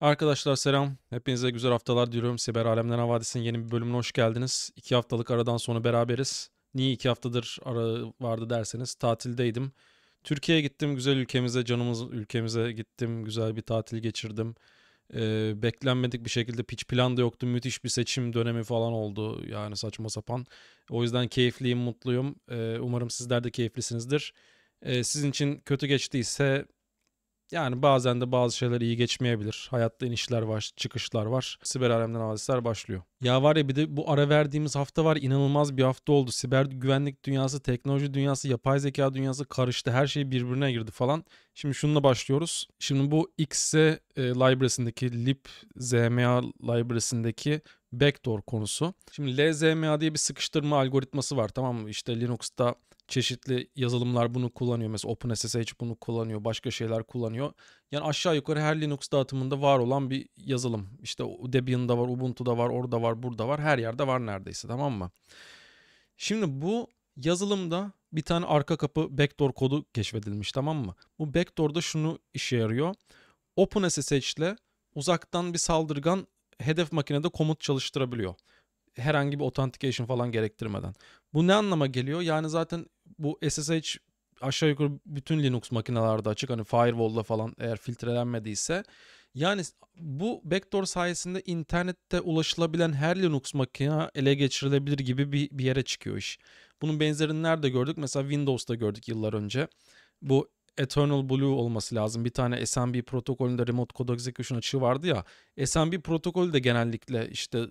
Arkadaşlar selam. Hepinize güzel haftalar diliyorum. Siber Alemden Havadis'in yeni bir bölümüne hoş geldiniz. İki haftalık aradan sonra beraberiz. Niye iki haftadır ara vardı derseniz tatildeydim. Türkiye'ye gittim. Güzel ülkemize, canımız ülkemize gittim. Güzel bir tatil geçirdim. Ee, beklenmedik bir şekilde hiç plan da yoktu. Müthiş bir seçim dönemi falan oldu. Yani saçma sapan. O yüzden keyifliyim, mutluyum. Ee, umarım sizler de keyiflisinizdir. Ee, sizin için kötü geçtiyse yani bazen de bazı şeyler iyi geçmeyebilir. Hayatta inişler var, çıkışlar var. Siber alemden hadisler başlıyor. Ya var ya bir de bu ara verdiğimiz hafta var inanılmaz bir hafta oldu. Siber güvenlik dünyası, teknoloji dünyası, yapay zeka dünyası karıştı. Her şey birbirine girdi falan. Şimdi şununla başlıyoruz. Şimdi bu X'e e, library'sindeki libzma library'sindeki backdoor konusu. Şimdi LZMA diye bir sıkıştırma algoritması var tamam mı? İşte Linux'ta çeşitli yazılımlar bunu kullanıyor. Mesela OpenSSH bunu kullanıyor, başka şeyler kullanıyor. Yani aşağı yukarı her Linux dağıtımında var olan bir yazılım. İşte Debian'da var, Ubuntu'da var, orada var var, burada var, her yerde var neredeyse tamam mı? Şimdi bu yazılımda bir tane arka kapı backdoor kodu keşfedilmiş tamam mı? Bu backdoor'da şunu işe yarıyor. OpenSSH ile uzaktan bir saldırgan hedef makinede komut çalıştırabiliyor. Herhangi bir authentication falan gerektirmeden. Bu ne anlama geliyor? Yani zaten bu SSH aşağı yukarı bütün Linux makinelerde açık. Hani firewall'la falan eğer filtrelenmediyse yani bu backdoor sayesinde internette ulaşılabilen her Linux makine ele geçirilebilir gibi bir, bir yere çıkıyor iş. Bunun benzerini nerede gördük? Mesela Windows'ta gördük yıllar önce. Bu Eternal Blue olması lazım. Bir tane SMB protokolünde remote code execution açığı vardı ya. SMB protokolü de genellikle işte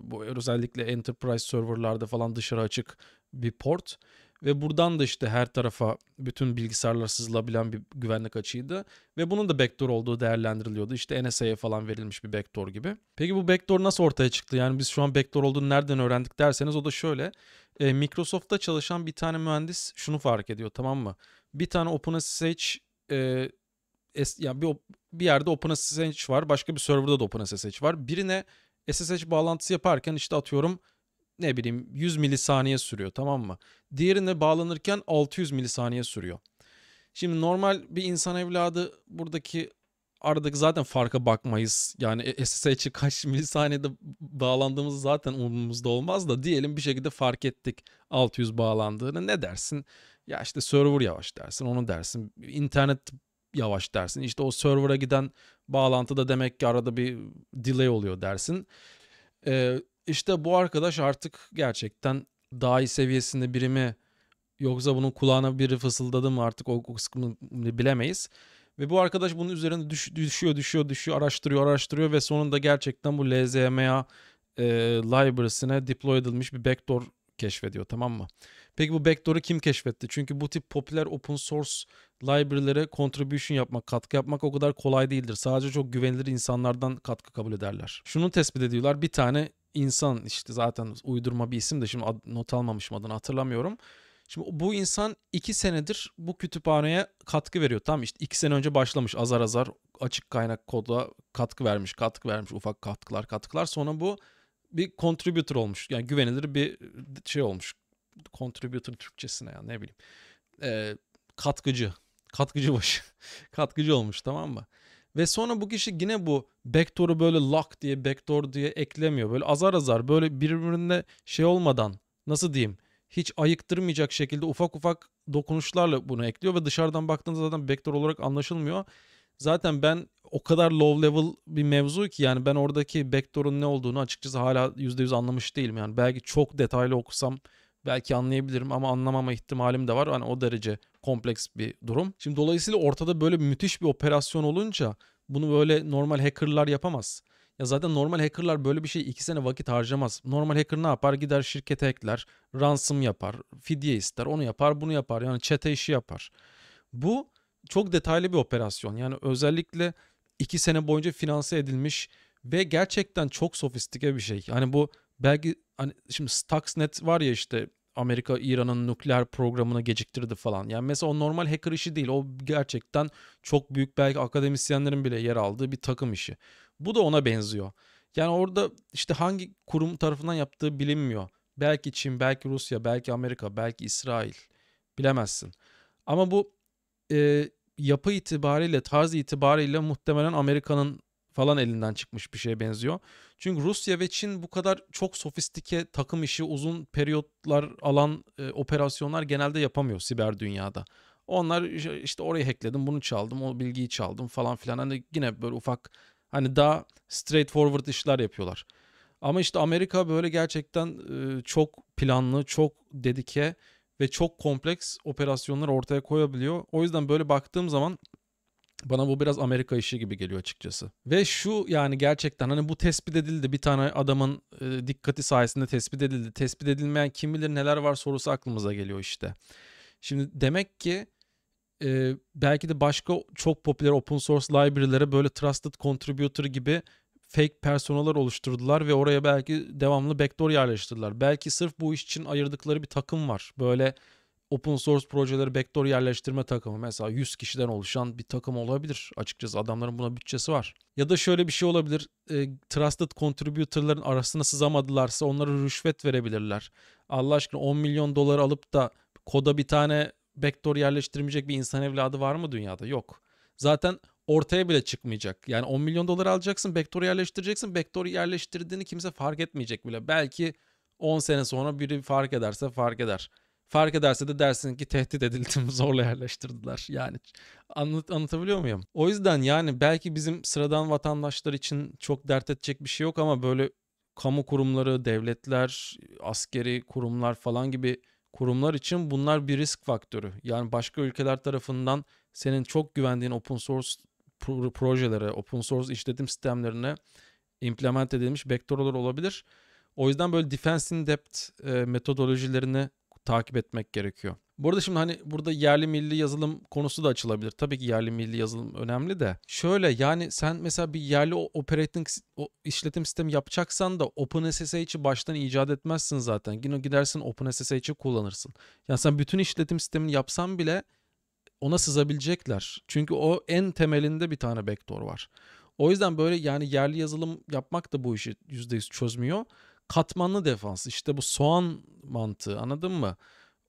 bu özellikle enterprise serverlarda falan dışarı açık bir port. Ve buradan da işte her tarafa bütün bilgisayarlar sızılabilen bir güvenlik açığıydı. Ve bunun da backdoor olduğu değerlendiriliyordu. İşte NSA'ya falan verilmiş bir backdoor gibi. Peki bu backdoor nasıl ortaya çıktı? Yani biz şu an backdoor olduğunu nereden öğrendik derseniz o da şöyle. E, Microsoft'ta çalışan bir tane mühendis şunu fark ediyor tamam mı? Bir tane OpenSSH e, es, yani bir, bir yerde OpenSSH var. Başka bir serverda da OpenSSH var. Birine SSH bağlantısı yaparken işte atıyorum ne bileyim 100 milisaniye sürüyor tamam mı? Diğerine bağlanırken 600 milisaniye sürüyor. Şimdi normal bir insan evladı buradaki aradaki zaten farka bakmayız. Yani e, SSH'i kaç milisaniyede bağlandığımız zaten umurumuzda olmaz da diyelim bir şekilde fark ettik 600 bağlandığını ne dersin? Ya işte server yavaş dersin onu dersin. İnternet yavaş dersin. İşte o server'a giden bağlantıda demek ki arada bir delay oluyor dersin. Ee, işte bu arkadaş artık gerçekten daha iyi seviyesinde birimi yoksa bunun kulağına biri fısıldadı mı artık o kısmını bilemeyiz. Ve bu arkadaş bunun üzerine düş, düşüyor, düşüyor, düşüyor, araştırıyor, araştırıyor ve sonunda gerçekten bu LZMA e, library'sine deploy edilmiş bir backdoor keşfediyor tamam mı? Peki bu backdoor'u kim keşfetti? Çünkü bu tip popüler open source library'lere contribution yapmak, katkı yapmak o kadar kolay değildir. Sadece çok güvenilir insanlardan katkı kabul ederler. Şunu tespit ediyorlar. Bir tane insan işte zaten uydurma bir isim de şimdi ad, not almamışım adını hatırlamıyorum. Şimdi bu insan iki senedir bu kütüphaneye katkı veriyor. Tam işte iki sene önce başlamış azar azar açık kaynak kodla katkı vermiş, katkı vermiş ufak katkılar katkılar. Sonra bu bir contributor olmuş. Yani güvenilir bir şey olmuş. Contributor Türkçesine ya ne bileyim. Ee, katkıcı. Katkıcı başı. katkıcı olmuş tamam mı? Ve sonra bu kişi yine bu backdoor'u böyle lock diye backdoor diye eklemiyor. Böyle azar azar böyle birbirine şey olmadan nasıl diyeyim hiç ayıktırmayacak şekilde ufak ufak dokunuşlarla bunu ekliyor ve dışarıdan baktığınızda zaten backdoor olarak anlaşılmıyor. Zaten ben o kadar low level bir mevzu ki yani ben oradaki backdoor'un ne olduğunu açıkçası hala %100 anlamış değilim. Yani belki çok detaylı okusam belki anlayabilirim ama anlamama ihtimalim de var. Hani o derece kompleks bir durum. Şimdi dolayısıyla ortada böyle müthiş bir operasyon olunca bunu böyle normal hackerlar yapamaz. Ya zaten normal hackerlar böyle bir şey 2 sene vakit harcamaz. Normal hacker ne yapar? Gider şirkete ekler, ransom yapar, fidye ister, onu yapar, bunu yapar. Yani çete işi yapar. Bu çok detaylı bir operasyon. Yani özellikle 2 sene boyunca finanse edilmiş ve gerçekten çok sofistike bir şey. Hani bu belki hani şimdi Stuxnet var ya işte Amerika İran'ın nükleer programını geciktirdi falan. Yani mesela o normal hacker işi değil. O gerçekten çok büyük belki akademisyenlerin bile yer aldığı bir takım işi. Bu da ona benziyor. Yani orada işte hangi kurum tarafından yaptığı bilinmiyor. Belki Çin, belki Rusya, belki Amerika, belki İsrail. Bilemezsin. Ama bu e, yapı itibariyle, tarz itibariyle muhtemelen Amerika'nın falan elinden çıkmış bir şeye benziyor. Çünkü Rusya ve Çin bu kadar çok sofistike takım işi uzun periyotlar alan e, operasyonlar genelde yapamıyor siber dünyada. Onlar işte orayı hackledim, bunu çaldım, o bilgiyi çaldım falan filan. Hani yine böyle ufak hani daha straightforward işler yapıyorlar. Ama işte Amerika böyle gerçekten e, çok planlı, çok dedike ve çok kompleks operasyonlar ortaya koyabiliyor. O yüzden böyle baktığım zaman bana bu biraz Amerika işi gibi geliyor açıkçası. Ve şu yani gerçekten hani bu tespit edildi. Bir tane adamın e, dikkati sayesinde tespit edildi. Tespit edilmeyen kim bilir neler var sorusu aklımıza geliyor işte. Şimdi demek ki e, belki de başka çok popüler open source library'lere böyle trusted contributor gibi fake personalar oluşturdular ve oraya belki devamlı backdoor yerleştirdiler. Belki sırf bu iş için ayırdıkları bir takım var. Böyle open source projeleri backdoor yerleştirme takımı mesela 100 kişiden oluşan bir takım olabilir. Açıkçası adamların buna bütçesi var. Ya da şöyle bir şey olabilir. E, trusted contributor'ların arasına sızamadılarsa onlara rüşvet verebilirler. Allah aşkına 10 milyon dolar alıp da koda bir tane backdoor yerleştirmeyecek bir insan evladı var mı dünyada? Yok. Zaten ortaya bile çıkmayacak. Yani 10 milyon dolar alacaksın, backdoor yerleştireceksin. Backdoor yerleştirdiğini kimse fark etmeyecek bile. Belki 10 sene sonra biri fark ederse fark eder. Fark ederse de dersin ki tehdit edildim, zorla yerleştirdiler. Yani anlat, anlatabiliyor muyum? O yüzden yani belki bizim sıradan vatandaşlar için çok dert edecek bir şey yok ama böyle kamu kurumları, devletler, askeri kurumlar falan gibi kurumlar için bunlar bir risk faktörü. Yani başka ülkeler tarafından senin çok güvendiğin open source projelere, open source işletim sistemlerine implement edilmiş backdoorlar olabilir. O yüzden böyle defense in depth e, metodolojilerini takip etmek gerekiyor. Burada şimdi hani burada yerli milli yazılım konusu da açılabilir. Tabii ki yerli milli yazılım önemli de. Şöyle yani sen mesela bir yerli operating işletim sistemi yapacaksan da OpenSSH'i baştan icat etmezsin zaten. Yine gidersin OpenSSH'i kullanırsın. Yani sen bütün işletim sistemini yapsan bile ona sızabilecekler. Çünkü o en temelinde bir tane backdoor var. O yüzden böyle yani yerli yazılım yapmak da bu işi %100 çözmüyor katmanlı defans. İşte bu soğan mantığı anladın mı?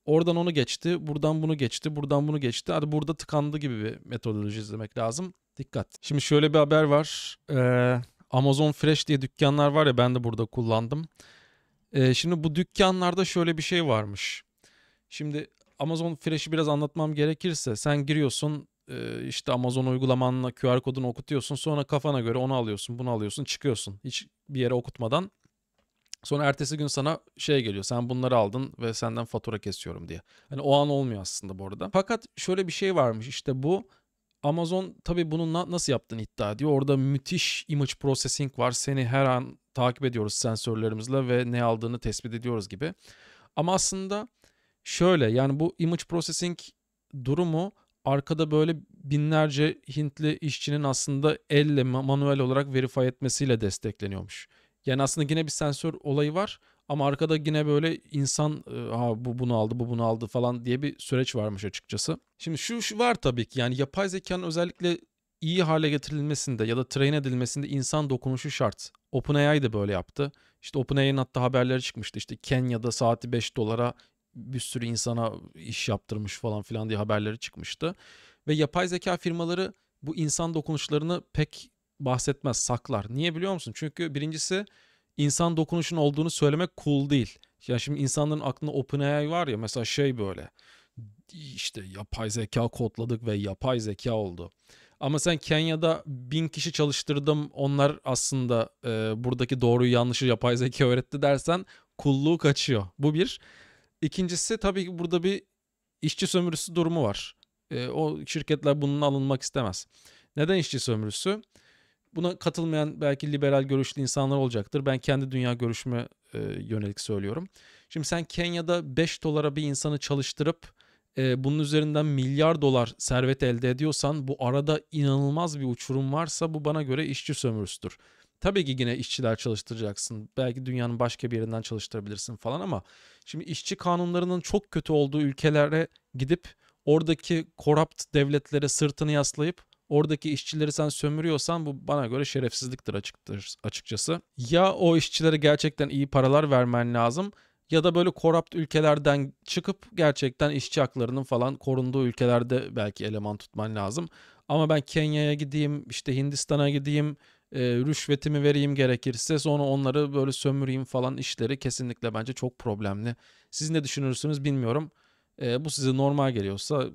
Oradan onu geçti, buradan bunu geçti, buradan bunu geçti. Hadi burada tıkandı gibi bir metodoloji izlemek lazım. Dikkat. Şimdi şöyle bir haber var. Ee, Amazon Fresh diye dükkanlar var ya ben de burada kullandım. Ee, şimdi bu dükkanlarda şöyle bir şey varmış. Şimdi Amazon Fresh'i biraz anlatmam gerekirse sen giriyorsun e, işte Amazon uygulamanla QR kodunu okutuyorsun sonra kafana göre onu alıyorsun bunu alıyorsun çıkıyorsun hiç bir yere okutmadan Sonra ertesi gün sana şey geliyor. Sen bunları aldın ve senden fatura kesiyorum diye. Hani o an olmuyor aslında bu arada. Fakat şöyle bir şey varmış. işte bu Amazon tabii bunun nasıl yaptın iddia ediyor. Orada müthiş image processing var. Seni her an takip ediyoruz sensörlerimizle ve ne aldığını tespit ediyoruz gibi. Ama aslında şöyle yani bu image processing durumu arkada böyle binlerce Hintli işçinin aslında elle manuel olarak verify etmesiyle destekleniyormuş. Yani aslında yine bir sensör olayı var ama arkada yine böyle insan ha e, bu bunu aldı bu bunu aldı falan diye bir süreç varmış açıkçası. Şimdi şu, şu var tabii ki yani yapay zekanın özellikle iyi hale getirilmesinde ya da train edilmesinde insan dokunuşu şart. OpenAI de böyle yaptı. İşte OpenAI'nin hatta haberleri çıkmıştı. İşte Kenya'da saati 5 dolara bir sürü insana iş yaptırmış falan filan diye haberleri çıkmıştı. Ve yapay zeka firmaları bu insan dokunuşlarını pek bahsetmez, saklar. Niye biliyor musun? Çünkü birincisi insan dokunuşun olduğunu söylemek cool değil. Ya şimdi insanların aklında OpenAI var ya mesela şey böyle işte yapay zeka kodladık ve yapay zeka oldu. Ama sen Kenya'da bin kişi çalıştırdım onlar aslında e, buradaki doğruyu yanlışı yapay zeka öğretti dersen kulluğu kaçıyor. Bu bir. İkincisi tabii ki burada bir işçi sömürüsü durumu var. E, o şirketler bunun alınmak istemez. Neden işçi sömürüsü? Buna katılmayan belki liberal görüşlü insanlar olacaktır. Ben kendi dünya görüşüme e, yönelik söylüyorum. Şimdi sen Kenya'da 5 dolara bir insanı çalıştırıp e, bunun üzerinden milyar dolar servet elde ediyorsan bu arada inanılmaz bir uçurum varsa bu bana göre işçi sömürüsüdür. Tabii ki yine işçiler çalıştıracaksın. Belki dünyanın başka bir yerinden çalıştırabilirsin falan ama şimdi işçi kanunlarının çok kötü olduğu ülkelere gidip oradaki korapt devletlere sırtını yaslayıp oradaki işçileri sen sömürüyorsan bu bana göre şerefsizliktir açıktır, açıkçası. Ya o işçilere gerçekten iyi paralar vermen lazım ya da böyle korapt ülkelerden çıkıp gerçekten işçi haklarının falan korunduğu ülkelerde belki eleman tutman lazım. Ama ben Kenya'ya gideyim, işte Hindistan'a gideyim, e, rüşvetimi vereyim gerekirse sonra onları böyle sömüreyim falan işleri kesinlikle bence çok problemli. Siz ne düşünürsünüz bilmiyorum. E, bu size normal geliyorsa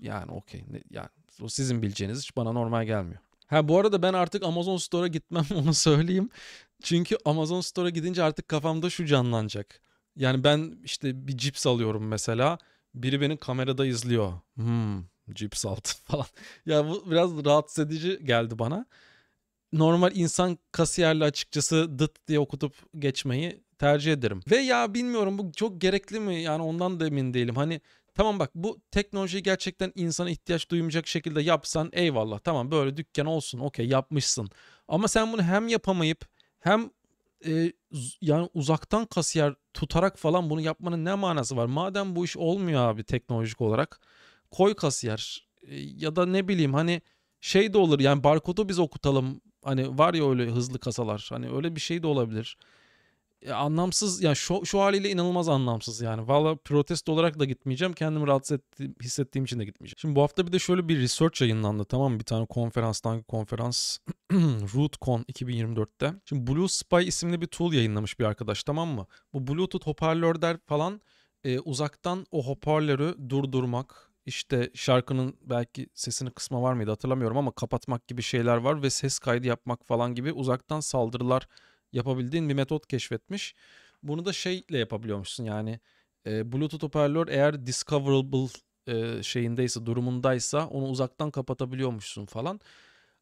yani okey yani o sizin bileceğiniz hiç bana normal gelmiyor. Ha bu arada ben artık Amazon Store'a gitmem onu söyleyeyim. Çünkü Amazon Store'a gidince artık kafamda şu canlanacak. Yani ben işte bir cips alıyorum mesela. Biri beni kamerada izliyor. Hmm, cips aldı falan. ya bu biraz rahatsız edici geldi bana. Normal insan kasiyerle açıkçası dıt diye okutup geçmeyi tercih ederim. Ve ya bilmiyorum bu çok gerekli mi? Yani ondan da emin değilim. Hani Tamam bak bu teknolojiyi gerçekten insana ihtiyaç duymayacak şekilde yapsan eyvallah tamam böyle dükkan olsun okey yapmışsın. Ama sen bunu hem yapamayıp hem e, yani uzaktan kasiyer tutarak falan bunu yapmanın ne manası var? Madem bu iş olmuyor abi teknolojik olarak koy kasiyer e, ya da ne bileyim hani şey de olur yani barkodu biz okutalım. Hani var ya öyle hızlı kasalar hani öyle bir şey de olabilir. E, anlamsız yani şu, şu haliyle inanılmaz anlamsız yani. Valla protesto olarak da gitmeyeceğim. Kendimi rahatsız etti, hissettiğim için de gitmeyeceğim. Şimdi bu hafta bir de şöyle bir research yayınlandı tamam mı? Bir tane konferanstan konferans RootCon 2024'te. Şimdi Blue Spy isimli bir tool yayınlamış bir arkadaş tamam mı? Bu Bluetooth hoparlörler falan e, uzaktan o hoparlörü durdurmak, işte şarkının belki sesini kısma var mıydı hatırlamıyorum ama kapatmak gibi şeyler var ve ses kaydı yapmak falan gibi uzaktan saldırılar yapabildiğin bir metot keşfetmiş. Bunu da şeyle yapabiliyormuşsun yani e, Bluetooth hoparlör eğer discoverable e, şeyindeyse durumundaysa onu uzaktan kapatabiliyormuşsun falan.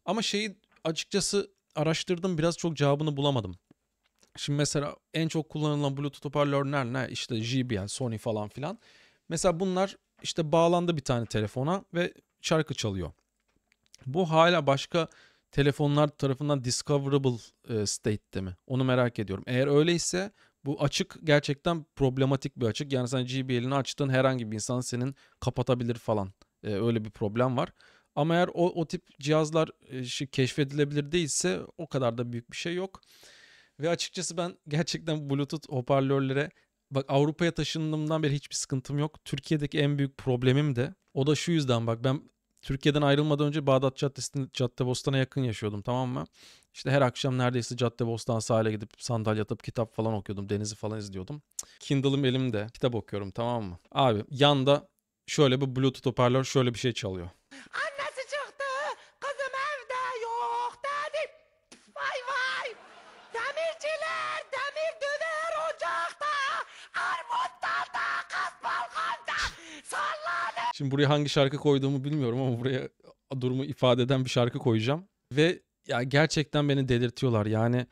Ama şeyi açıkçası araştırdım biraz çok cevabını bulamadım. Şimdi mesela en çok kullanılan Bluetooth hoparlörler ne? İşte JBL, Sony falan filan. Mesela bunlar işte bağlandı bir tane telefona ve şarkı çalıyor. Bu hala başka telefonlar tarafından discoverable e, state'te mi? Onu merak ediyorum. Eğer öyleyse bu açık gerçekten problematik bir açık. Yani sen GBL'ini açtığın herhangi bir insan senin kapatabilir falan. E, öyle bir problem var. Ama eğer o, o tip cihazlar e, keşfedilebilir değilse o kadar da büyük bir şey yok. Ve açıkçası ben gerçekten Bluetooth hoparlörlere bak Avrupa'ya taşındığımdan beri hiçbir sıkıntım yok. Türkiye'deki en büyük problemim de o da şu yüzden bak ben Türkiye'den ayrılmadan önce Bağdat Caddesi'nde Caddebostan'a yakın yaşıyordum tamam mı? İşte her akşam neredeyse Caddebostan sahile gidip sandalye atıp kitap falan okuyordum. Denizi falan izliyordum. Kindle'ım elimde. Kitap okuyorum tamam mı? Abi yanda şöyle bir Bluetooth hoparlör şöyle bir şey çalıyor. Anne! Şimdi buraya hangi şarkı koyduğumu bilmiyorum ama buraya durumu ifade eden bir şarkı koyacağım. Ve ya gerçekten beni delirtiyorlar. Yani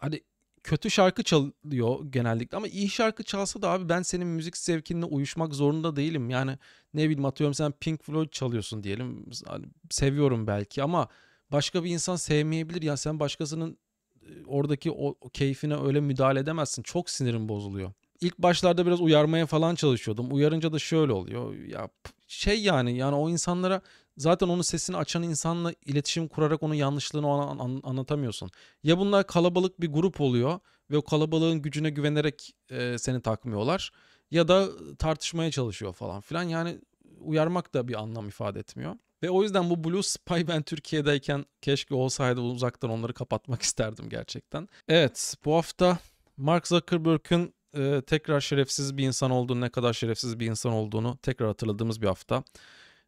hani kötü şarkı çalıyor genellikle ama iyi şarkı çalsa da abi ben senin müzik zevkinle uyuşmak zorunda değilim. Yani ne bileyim atıyorum sen Pink Floyd çalıyorsun diyelim. Hani seviyorum belki ama başka bir insan sevmeyebilir. Ya sen başkasının e, oradaki o keyfine öyle müdahale edemezsin. Çok sinirim bozuluyor. İlk başlarda biraz uyarmaya falan çalışıyordum. Uyarınca da şöyle oluyor. Ya şey yani yani o insanlara zaten onun sesini açan insanla iletişim kurarak onun yanlışlığını ona an, an, anlatamıyorsun. Ya bunlar kalabalık bir grup oluyor ve o kalabalığın gücüne güvenerek e, seni takmıyorlar ya da tartışmaya çalışıyor falan filan. Yani uyarmak da bir anlam ifade etmiyor. Ve o yüzden bu Blue Spy ben Türkiye'deyken keşke olsaydı uzaktan onları kapatmak isterdim gerçekten. Evet bu hafta Mark Zuckerberg'ün e, tekrar şerefsiz bir insan olduğunu, ne kadar şerefsiz bir insan olduğunu tekrar hatırladığımız bir hafta.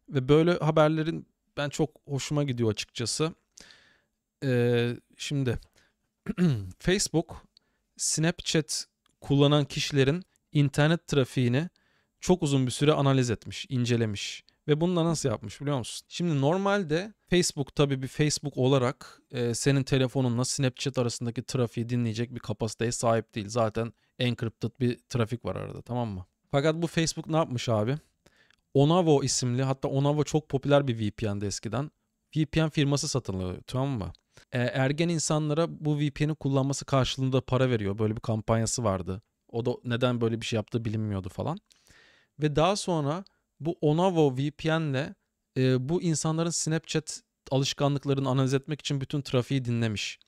Ve böyle haberlerin ben çok hoşuma gidiyor açıkçası. E, şimdi Facebook Snapchat kullanan kişilerin internet trafiğini çok uzun bir süre analiz etmiş, incelemiş. Ve bunu da nasıl yapmış biliyor musun? Şimdi normalde Facebook tabii bir Facebook olarak e, senin telefonunla Snapchat arasındaki trafiği dinleyecek bir kapasiteye sahip değil. Zaten encrypted bir trafik var arada tamam mı? Fakat bu Facebook ne yapmış abi? Onavo isimli hatta Onavo çok popüler bir VPN'di eskiden. VPN firması satın alıyor tamam mı? E, ergen insanlara bu VPN'i kullanması karşılığında para veriyor. Böyle bir kampanyası vardı. O da neden böyle bir şey yaptığı bilinmiyordu falan. Ve daha sonra bu Onavo VPN'le e, bu insanların Snapchat alışkanlıklarını analiz etmek için bütün trafiği dinlemiş.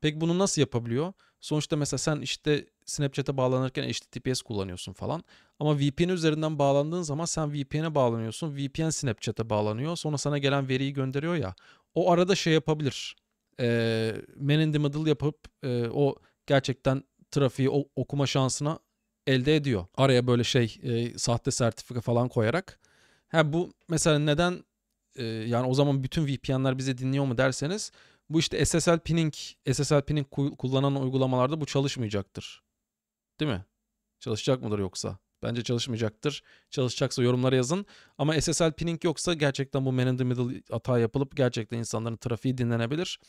Peki bunu nasıl yapabiliyor? Sonuçta mesela sen işte Snapchat'e bağlanırken HTTPS kullanıyorsun falan. Ama VPN üzerinden bağlandığın zaman sen VPN'e bağlanıyorsun. VPN Snapchat'e bağlanıyor. Sonra sana gelen veriyi gönderiyor ya. O arada şey yapabilir. E, man in the middle yapıp e, o gerçekten trafiği o, okuma şansına elde ediyor. Araya böyle şey e, sahte sertifika falan koyarak. Ha bu mesela neden e, yani o zaman bütün VPN'ler bizi dinliyor mu derseniz bu işte SSL pinning, SSL pinning kullanan uygulamalarda bu çalışmayacaktır. Değil mi? Çalışacak mıdır yoksa? Bence çalışmayacaktır. Çalışacaksa yorumlara yazın. Ama SSL pinning yoksa gerçekten bu man in the middle hata yapılıp gerçekten insanların trafiği dinlenebilir.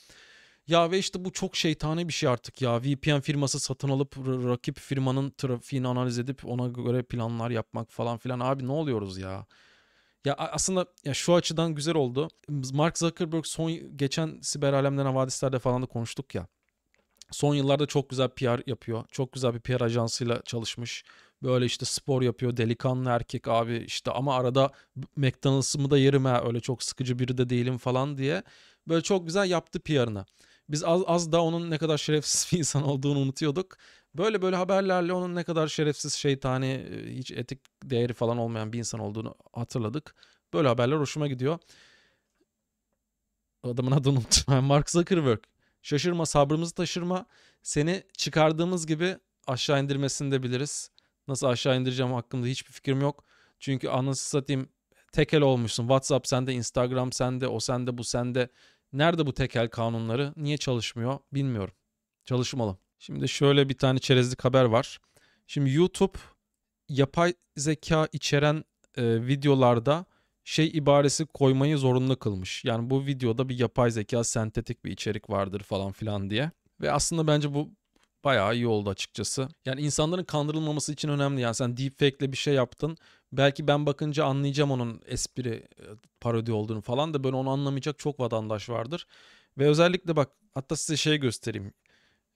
Ya ve işte bu çok şeytani bir şey artık ya. VPN firması satın alıp rakip firmanın trafiğini analiz edip ona göre planlar yapmak falan filan. Abi ne oluyoruz ya? Ya aslında ya şu açıdan güzel oldu. Mark Zuckerberg son geçen siber alemden havadislerde falan da konuştuk ya. Son yıllarda çok güzel PR yapıyor. Çok güzel bir PR ajansıyla çalışmış. Böyle işte spor yapıyor. Delikanlı erkek abi işte ama arada McDonald's'ımı da yerim ha öyle çok sıkıcı biri de değilim falan diye. Böyle çok güzel yaptı PR'ını. Biz az, az da onun ne kadar şerefsiz bir insan olduğunu unutuyorduk. Böyle böyle haberlerle onun ne kadar şerefsiz şeytani e, hiç etik değeri falan olmayan bir insan olduğunu hatırladık. Böyle haberler hoşuma gidiyor. Adamın adını unuttum. Mark Zuckerberg. Şaşırma sabrımızı taşırma. Seni çıkardığımız gibi aşağı indirmesini de biliriz. Nasıl aşağı indireceğim hakkında hiçbir fikrim yok. Çünkü anasını satayım tekel olmuşsun. WhatsApp sende, Instagram sende, o sende, bu sende. Nerede bu tekel kanunları? Niye çalışmıyor? Bilmiyorum. Çalışmalı. Şimdi şöyle bir tane çerezlik haber var. Şimdi YouTube yapay zeka içeren e, videolarda şey ibaresi koymayı zorunlu kılmış. Yani bu videoda bir yapay zeka sentetik bir içerik vardır falan filan diye. Ve aslında bence bu bayağı iyi oldu açıkçası. Yani insanların kandırılmaması için önemli. Yani sen deepfake ile bir şey yaptın. Belki ben bakınca anlayacağım onun espri e, parodi olduğunu falan da böyle onu anlamayacak çok vatandaş vardır. Ve özellikle bak hatta size şey göstereyim.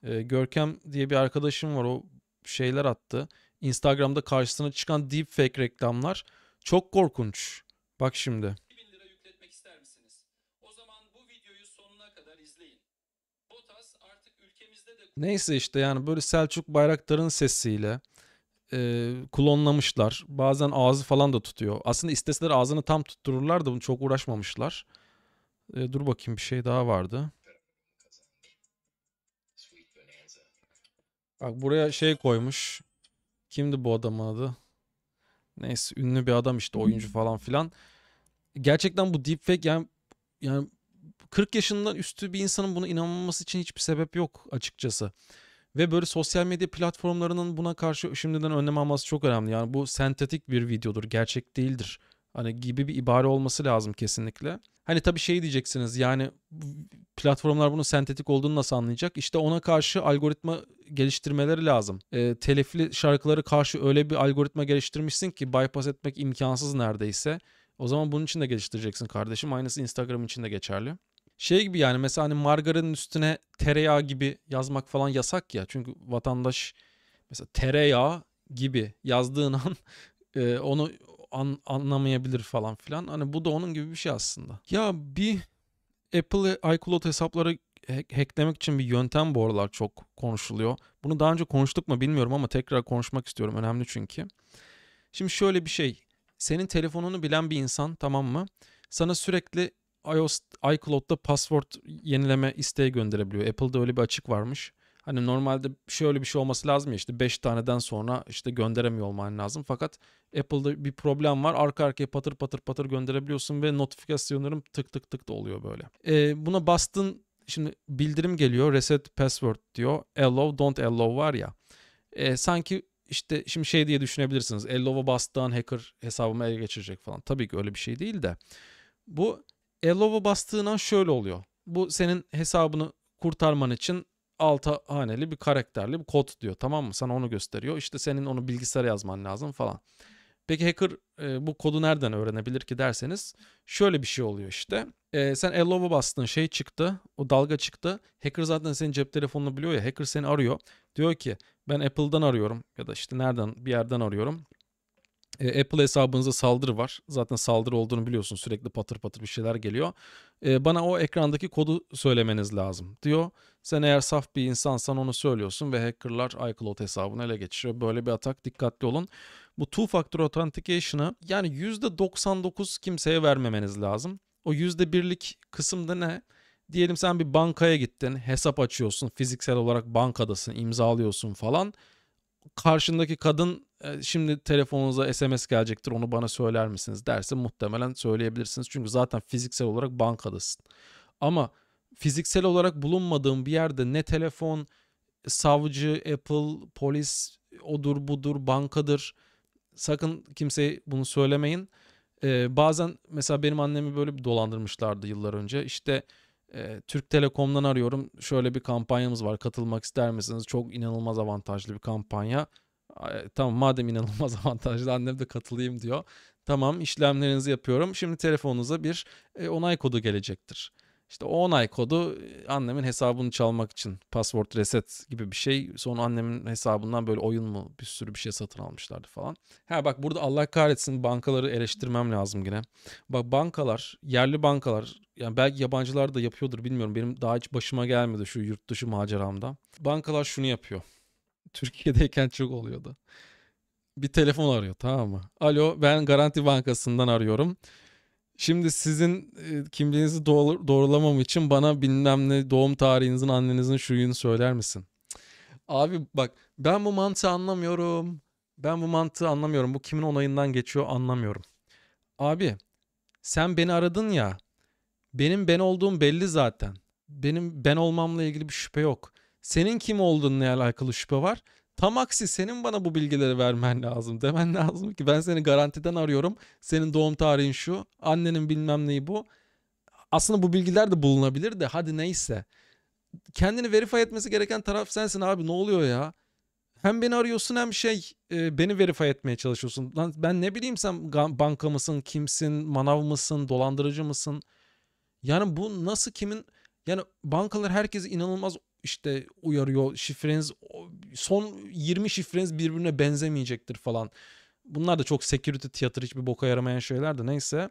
Ee, Görkem diye bir arkadaşım var o şeyler attı. Instagram'da karşısına çıkan deepfake reklamlar çok korkunç. Bak şimdi. 1000 lira yükletmek ister misiniz? O zaman bu videoyu sonuna kadar izleyin. Botas artık ülkemizde de... Neyse işte yani böyle Selçuk Bayraktar'ın sesiyle e, klonlamışlar. Bazen ağzı falan da tutuyor. Aslında isteseler ağzını tam tuttururlar da bunu çok uğraşmamışlar. E, dur bakayım bir şey daha vardı. Bak buraya şey koymuş. Kimdi bu adamın adı? Neyse ünlü bir adam işte oyuncu falan filan. Gerçekten bu deepfake yani yani 40 yaşından üstü bir insanın buna inanmaması için hiçbir sebep yok açıkçası. Ve böyle sosyal medya platformlarının buna karşı şimdiden önlem alması çok önemli. Yani bu sentetik bir videodur, gerçek değildir. Hani gibi bir ibare olması lazım kesinlikle. Hani tabii şey diyeceksiniz yani platformlar bunun sentetik olduğunu nasıl anlayacak? İşte ona karşı algoritma geliştirmeleri lazım. E, telifli şarkıları karşı öyle bir algoritma geliştirmişsin ki bypass etmek imkansız neredeyse. O zaman bunun için de geliştireceksin kardeşim. Aynısı Instagram için de geçerli. Şey gibi yani mesela hani margarinin üstüne tereyağı gibi yazmak falan yasak ya. Çünkü vatandaş mesela tereyağı gibi yazdığın an e, onu an, anlamayabilir falan filan. Hani bu da onun gibi bir şey aslında. Ya bir Apple iCloud hesapları hacklemek için bir yöntem bu aralar çok konuşuluyor. Bunu daha önce konuştuk mu bilmiyorum ama tekrar konuşmak istiyorum. Önemli çünkü. Şimdi şöyle bir şey. Senin telefonunu bilen bir insan tamam mı? Sana sürekli iOS, iCloud'da password yenileme isteği gönderebiliyor. Apple'da öyle bir açık varmış. Hani normalde şöyle bir şey olması lazım ya işte 5 taneden sonra işte gönderemiyor olman lazım. Fakat Apple'da bir problem var. Arka arkaya patır patır patır gönderebiliyorsun ve notifikasyonlarım tık tık tık da oluyor böyle. E, buna bastın şimdi bildirim geliyor. Reset password diyor. Allow don't allow var ya. E, sanki işte şimdi şey diye düşünebilirsiniz. Allow'a bastığın hacker hesabımı ele geçirecek falan. Tabii ki öyle bir şey değil de. Bu Allow'a bastığın an şöyle oluyor. Bu senin hesabını kurtarman için altı haneli bir karakterli bir kod diyor tamam mı? Sana onu gösteriyor. İşte senin onu bilgisayara yazman lazım falan. Peki hacker e, bu kodu nereden öğrenebilir ki derseniz şöyle bir şey oluyor işte. E, sen Allowa bastın şey çıktı o dalga çıktı. Hacker zaten senin cep telefonunu biliyor ya hacker seni arıyor. Diyor ki ben Apple'dan arıyorum ya da işte nereden bir yerden arıyorum. E, Apple hesabınıza saldırı var. Zaten saldırı olduğunu biliyorsun. Sürekli patır patır bir şeyler geliyor. E, bana o ekrandaki kodu söylemeniz lazım diyor. Sen eğer saf bir insansan onu söylüyorsun ve hackerlar iCloud hesabını ele geçiriyor. Böyle bir atak dikkatli olun. Bu two factor authentication'ı yani %99 kimseye vermemeniz lazım. O %1'lik kısımda ne? Diyelim sen bir bankaya gittin, hesap açıyorsun, fiziksel olarak bankadasın, imzalıyorsun falan karşındaki kadın e, şimdi telefonunuza SMS gelecektir onu bana söyler misiniz derse muhtemelen söyleyebilirsiniz. Çünkü zaten fiziksel olarak bankadasın. Ama fiziksel olarak bulunmadığım bir yerde ne telefon, savcı, Apple, polis, odur budur, bankadır. Sakın kimseye bunu söylemeyin. Ee, bazen mesela benim annemi böyle bir dolandırmışlardı yıllar önce. İşte e, Türk Telekom'dan arıyorum. Şöyle bir kampanyamız var. Katılmak ister misiniz? Çok inanılmaz avantajlı bir kampanya. E, tamam madem inanılmaz avantajlı annem de katılayım diyor. Tamam işlemlerinizi yapıyorum. Şimdi telefonunuza bir e, onay kodu gelecektir. İşte o onay kodu e, annemin hesabını çalmak için password reset gibi bir şey. Sonra annemin hesabından böyle oyun mu bir sürü bir şey satın almışlardı falan. Ha bak burada Allah kahretsin bankaları eleştirmem lazım yine. Bak bankalar, yerli bankalar yani belki yabancılar da yapıyordur bilmiyorum. Benim daha hiç başıma gelmedi şu yurt dışı maceramda. Bankalar şunu yapıyor. Türkiye'deyken çok oluyordu. Bir telefon arıyor tamam mı? Alo ben Garanti Bankası'ndan arıyorum. Şimdi sizin e, kimliğinizi doğru, doğrulamam için bana bilmem ne doğum tarihinizin annenizin şuyunu söyler misin? Abi bak ben bu mantığı anlamıyorum. Ben bu mantığı anlamıyorum. Bu kimin onayından geçiyor anlamıyorum. Abi sen beni aradın ya. Benim ben olduğum belli zaten. Benim ben olmamla ilgili bir şüphe yok. Senin kim olduğunla alakalı şüphe var. Tam aksi senin bana bu bilgileri vermen lazım. Demen lazım ki ben seni garantiden arıyorum. Senin doğum tarihin şu. Annenin bilmem neyi bu. Aslında bu bilgiler de bulunabilir de hadi neyse. Kendini verify etmesi gereken taraf sensin abi ne oluyor ya? Hem beni arıyorsun hem şey e, beni verify etmeye çalışıyorsun. Lan ben ne bileyim sen banka mısın, kimsin, manav mısın, dolandırıcı mısın? Yani bu nasıl kimin yani bankalar herkesi inanılmaz işte uyarıyor şifreniz son 20 şifreniz birbirine benzemeyecektir falan. Bunlar da çok security tiyatro hiçbir boka yaramayan şeyler de neyse.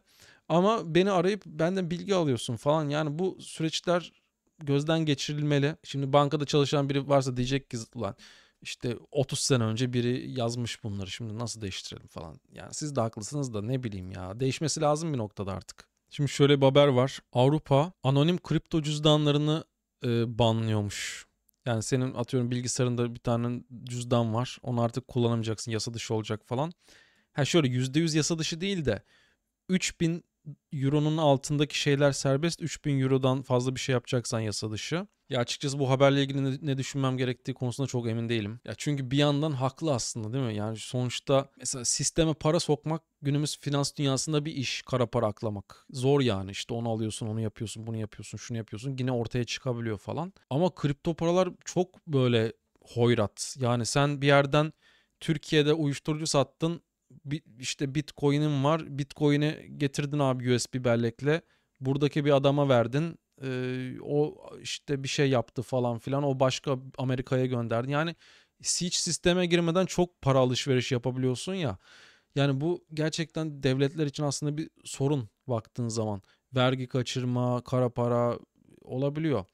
Ama beni arayıp benden bilgi alıyorsun falan. Yani bu süreçler gözden geçirilmeli. Şimdi bankada çalışan biri varsa diyecek ki lan işte 30 sene önce biri yazmış bunları şimdi nasıl değiştirelim falan. Yani siz de haklısınız da ne bileyim ya değişmesi lazım bir noktada artık. Şimdi şöyle bir haber var. Avrupa anonim kripto cüzdanlarını e, banlıyormuş. Yani senin atıyorum bilgisayarında bir tane cüzdan var. Onu artık kullanamayacaksın. Yasa dışı olacak falan. Ha şöyle %100 yasa dışı değil de 3000 euronun altındaki şeyler serbest. 3000 eurodan fazla bir şey yapacaksan yasa dışı. Ya açıkçası bu haberle ilgili ne düşünmem gerektiği konusunda çok emin değilim. Ya çünkü bir yandan haklı aslında değil mi? Yani sonuçta mesela sisteme para sokmak günümüz finans dünyasında bir iş. Kara para aklamak. Zor yani işte onu alıyorsun, onu yapıyorsun, bunu yapıyorsun, şunu yapıyorsun. Yine ortaya çıkabiliyor falan. Ama kripto paralar çok böyle hoyrat. Yani sen bir yerden Türkiye'de uyuşturucu sattın işte Bitcoin'in var. Bitcoin'i getirdin abi USB bellekle. Buradaki bir adama verdin. Ee, o işte bir şey yaptı falan filan. O başka Amerika'ya gönderdi. Yani hiç sisteme girmeden çok para alışveriş yapabiliyorsun ya. Yani bu gerçekten devletler için aslında bir sorun baktığın zaman. Vergi kaçırma, kara para olabiliyor.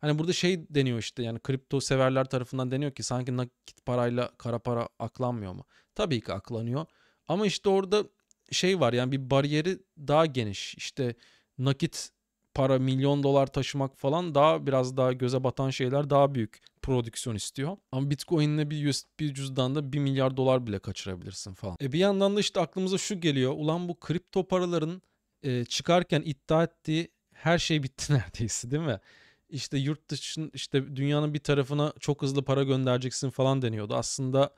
Hani burada şey deniyor işte yani kripto severler tarafından deniyor ki sanki nakit parayla kara para aklanmıyor mu? Tabii ki aklanıyor. Ama işte orada şey var yani bir bariyeri daha geniş. İşte nakit para milyon dolar taşımak falan daha biraz daha göze batan şeyler daha büyük prodüksiyon istiyor. Ama Bitcoin'le bir USB cüzdanda 1 milyar dolar bile kaçırabilirsin falan. E bir yandan da işte aklımıza şu geliyor. Ulan bu kripto paraların e, çıkarken iddia ettiği her şey bitti neredeyse değil mi? İşte yurt dışın işte dünyanın bir tarafına çok hızlı para göndereceksin falan deniyordu. Aslında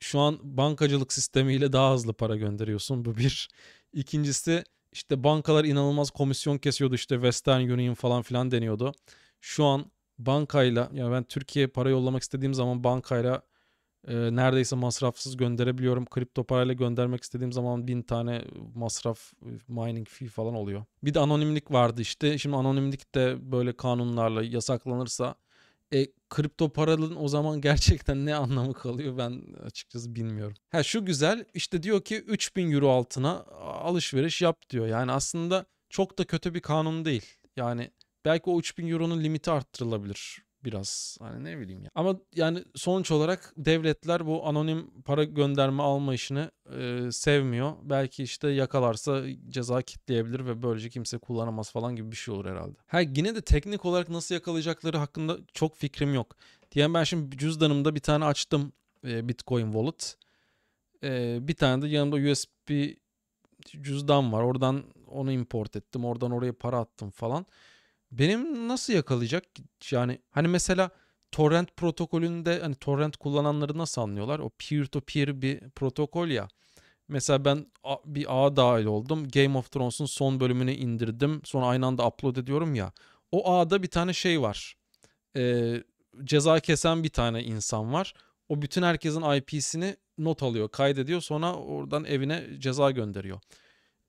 şu an bankacılık sistemiyle daha hızlı para gönderiyorsun bu bir. İkincisi işte bankalar inanılmaz komisyon kesiyordu işte Western Union falan filan deniyordu. Şu an bankayla yani ben Türkiye para yollamak istediğim zaman bankayla e, neredeyse masrafsız gönderebiliyorum. Kripto parayla göndermek istediğim zaman bin tane masraf e, mining fee falan oluyor. Bir de anonimlik vardı işte. Şimdi anonimlik de böyle kanunlarla yasaklanırsa e, kripto paranın o zaman gerçekten ne anlamı kalıyor ben açıkçası bilmiyorum. Ha şu güzel işte diyor ki 3000 euro altına alışveriş yap diyor. Yani aslında çok da kötü bir kanun değil. Yani belki o 3000 euronun limiti arttırılabilir biraz hani ne bileyim ya. Ama yani sonuç olarak devletler bu anonim para gönderme alma işini e, sevmiyor. Belki işte yakalarsa ceza kitleyebilir ve böylece kimse kullanamaz falan gibi bir şey olur herhalde. Ha yine de teknik olarak nasıl yakalayacakları hakkında çok fikrim yok. Diyelim ben şimdi cüzdanımda bir tane açtım e, Bitcoin wallet. E, bir tane de yanımda USB cüzdan var. Oradan onu import ettim. Oradan oraya para attım falan benim nasıl yakalayacak? Yani hani mesela torrent protokolünde hani torrent kullananları nasıl anlıyorlar? O peer to peer bir protokol ya. Mesela ben bir ağa dahil oldum. Game of Thrones'un son bölümünü indirdim. Sonra aynı anda upload ediyorum ya. O ağda bir tane şey var. Ee, ceza kesen bir tane insan var. O bütün herkesin IP'sini not alıyor, kaydediyor. Sonra oradan evine ceza gönderiyor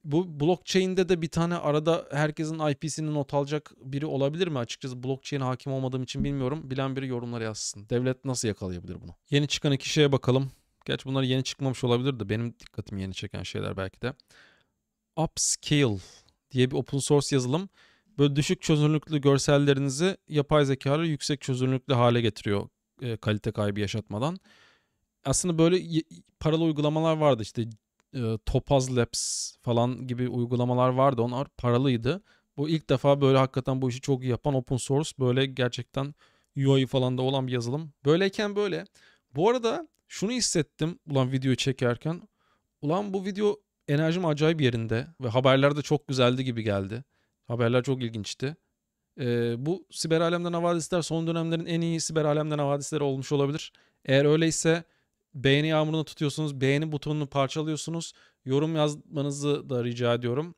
bu blockchain'de de bir tane arada herkesin IP'sini not alacak biri olabilir mi? Açıkçası blockchain'e hakim olmadığım için bilmiyorum. Bilen biri yorumlara yazsın. Devlet nasıl yakalayabilir bunu? Yeni çıkan iki şeye bakalım. Gerçi bunlar yeni çıkmamış olabilir de benim dikkatimi yeni çeken şeyler belki de. Upscale diye bir open source yazılım. Böyle düşük çözünürlüklü görsellerinizi yapay zekalı yüksek çözünürlüklü hale getiriyor e, kalite kaybı yaşatmadan. Aslında böyle paralı uygulamalar vardı işte e, Topaz Labs falan gibi uygulamalar vardı. Onlar paralıydı. Bu ilk defa böyle hakikaten bu işi çok iyi yapan open source böyle gerçekten UI falan da olan bir yazılım. Böyleyken böyle. Bu arada şunu hissettim ulan videoyu çekerken. Ulan bu video enerjim acayip yerinde ve haberler de çok güzeldi gibi geldi. Haberler çok ilginçti. Ee, bu siber alemden havadisler son dönemlerin en iyi siber alemden havadisleri olmuş olabilir. Eğer öyleyse beğeni yağmuruna tutuyorsunuz. Beğeni butonunu parçalıyorsunuz. Yorum yazmanızı da rica ediyorum.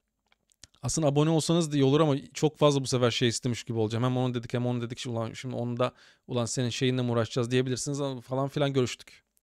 Aslında abone olsanız da iyi olur ama çok fazla bu sefer şey istemiş gibi olacağım. Hem onu dedik hem onu dedik. Şimdi, ulan, şimdi onu da ulan senin şeyinle mi uğraşacağız diyebilirsiniz falan filan görüştük.